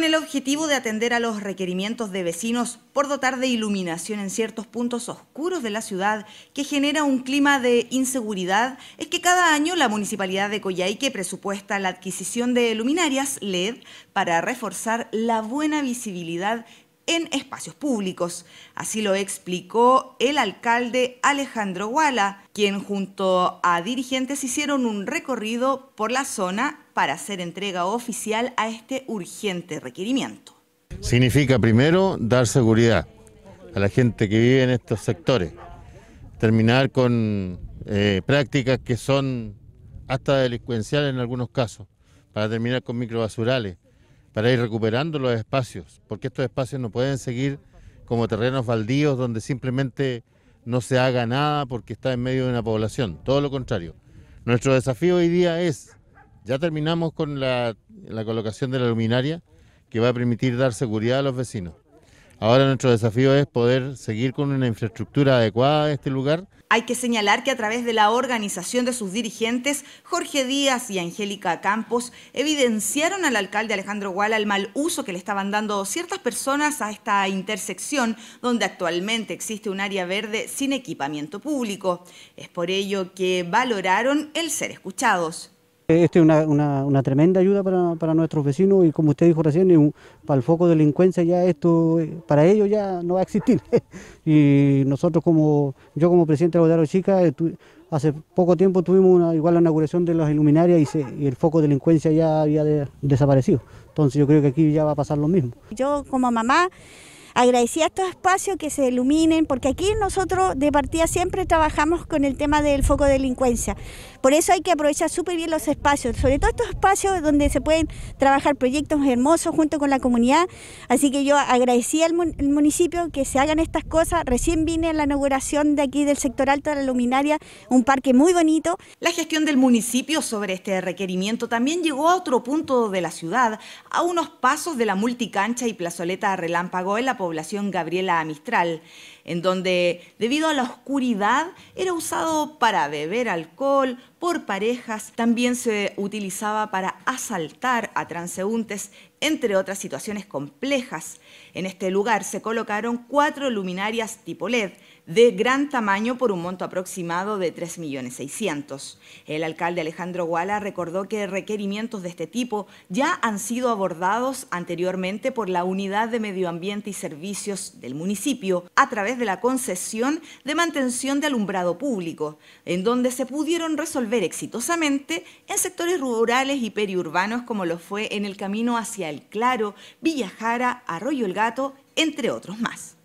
con el objetivo de atender a los requerimientos de vecinos por dotar de iluminación en ciertos puntos oscuros de la ciudad que genera un clima de inseguridad, es que cada año la Municipalidad de Coyhaique presupuesta la adquisición de luminarias LED para reforzar la buena visibilidad en espacios públicos. Así lo explicó el alcalde Alejandro Guala, quien junto a dirigentes hicieron un recorrido por la zona para hacer entrega oficial a este urgente requerimiento. Significa primero dar seguridad a la gente que vive en estos sectores, terminar con eh, prácticas que son hasta delincuenciales en algunos casos, para terminar con microbasurales, para ir recuperando los espacios, porque estos espacios no pueden seguir como terrenos baldíos donde simplemente no se haga nada porque está en medio de una población, todo lo contrario. Nuestro desafío hoy día es, ya terminamos con la, colocación de la luminaria que va a permitir dar seguridad a los vecinos. Ahora nuestro desafío es poder seguir con una infraestructura adecuada a este lugar hay que señalar que a través de la organización de sus dirigentes, Jorge Díaz y Angélica Campos evidenciaron al alcalde Alejandro Guala el mal uso que le estaban dando ciertas personas a esta intersección, donde actualmente existe un área verde sin equipamiento público. Es por ello que valoraron el ser escuchados. Esto es una, tremenda ayuda para, nuestros vecinos y como usted dijo recién, para el foco de delincuencia ya esto, eh, para ellos ya no va a existir. y nosotros como, yo como presidente de la Chica, hace poco tiempo tuvimos igual la inauguración de las iluminarias y, el foco de delincuencia ya había desaparecido. Entonces yo creo que aquí ya va a pasar lo mismo. Yo como mamá... ...agradecía a estos espacios que se iluminen, porque aquí nosotros de partida siempre trabajamos con el tema del foco de delincuencia. Por eso hay que aprovechar súper bien los espacios, sobre todo estos espacios donde se pueden trabajar proyectos hermosos junto con la comunidad. Así que yo agradecí al municipio que se hagan estas cosas. Recién vine a la inauguración de aquí del sector alto de la luminaria, un parque muy bonito. La gestión del municipio sobre este requerimiento también llegó a otro punto de la ciudad, a unos pasos de la multicancha y plazoleta relámpago en población Gabriela Mistral, en donde, debido a la oscuridad, era usado para beber alcohol, por parejas, también se utilizaba para asaltar a transeúntes entre otras situaciones complejas, en este lugar se colocaron cuatro luminarias tipo LED de gran tamaño por un monto aproximado de 3.600.000. El alcalde Alejandro Guala recordó que requerimientos de este tipo ya han sido abordados anteriormente por la Unidad de Medio Ambiente y Servicios del municipio a través de la concesión de mantención de alumbrado público, en donde se pudieron resolver exitosamente en sectores rurales y periurbanos como lo fue en el camino hacia el Claro, Villajara, Arroyo el Gato, entre otros más.